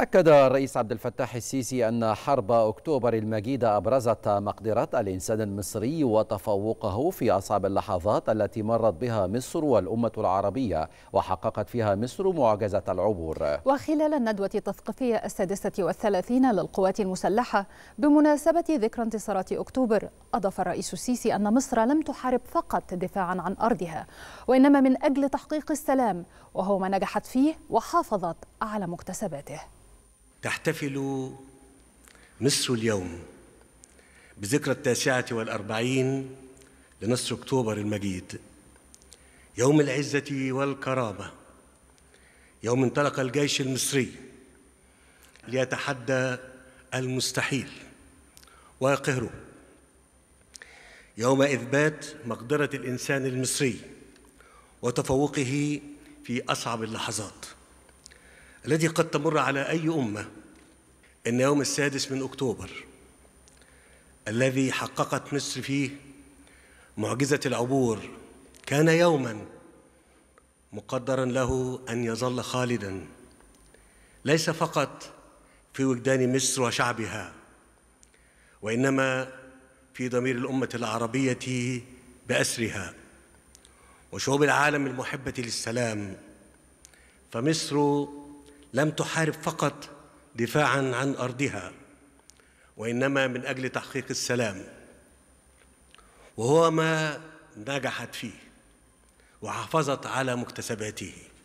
أكد الرئيس عبد الفتاح السيسي أن حرب أكتوبر المجيدة أبرزت مقدرة الإنسان المصري وتفوقه في أصعب اللحظات التي مرت بها مصر والأمة العربية وحققت فيها مصر معجزة العبور وخلال الندوة التثقيفية السادسة والثلاثين للقوات المسلحة بمناسبة ذكرى انتصارات أكتوبر أضاف الرئيس السيسي أن مصر لم تحارب فقط دفاعا عن أرضها وإنما من أجل تحقيق السلام وهو ما نجحت فيه وحافظت على مكتسباته تحتفل مصر اليوم بذكرى التاسعة والأربعين لنصر أكتوبر المجيد يوم العزة والكرامة يوم انطلق الجيش المصري ليتحدى المستحيل ويقهره يوم إثبات مقدرة الإنسان المصري وتفوقه في أصعب اللحظات الذي قد تمر على أي أمة أن يوم السادس من أكتوبر الذي حققت مصر فيه معجزة العبور كان يوما مقدرا له أن يظل خالدا ليس فقط في وجدان مصر وشعبها وإنما في ضمير الأمة العربية بأسرها وشعوب العالم المحبة للسلام فمصر لم تحارب فقط دفاعا عن ارضها وانما من اجل تحقيق السلام وهو ما نجحت فيه وحافظت على مكتسباته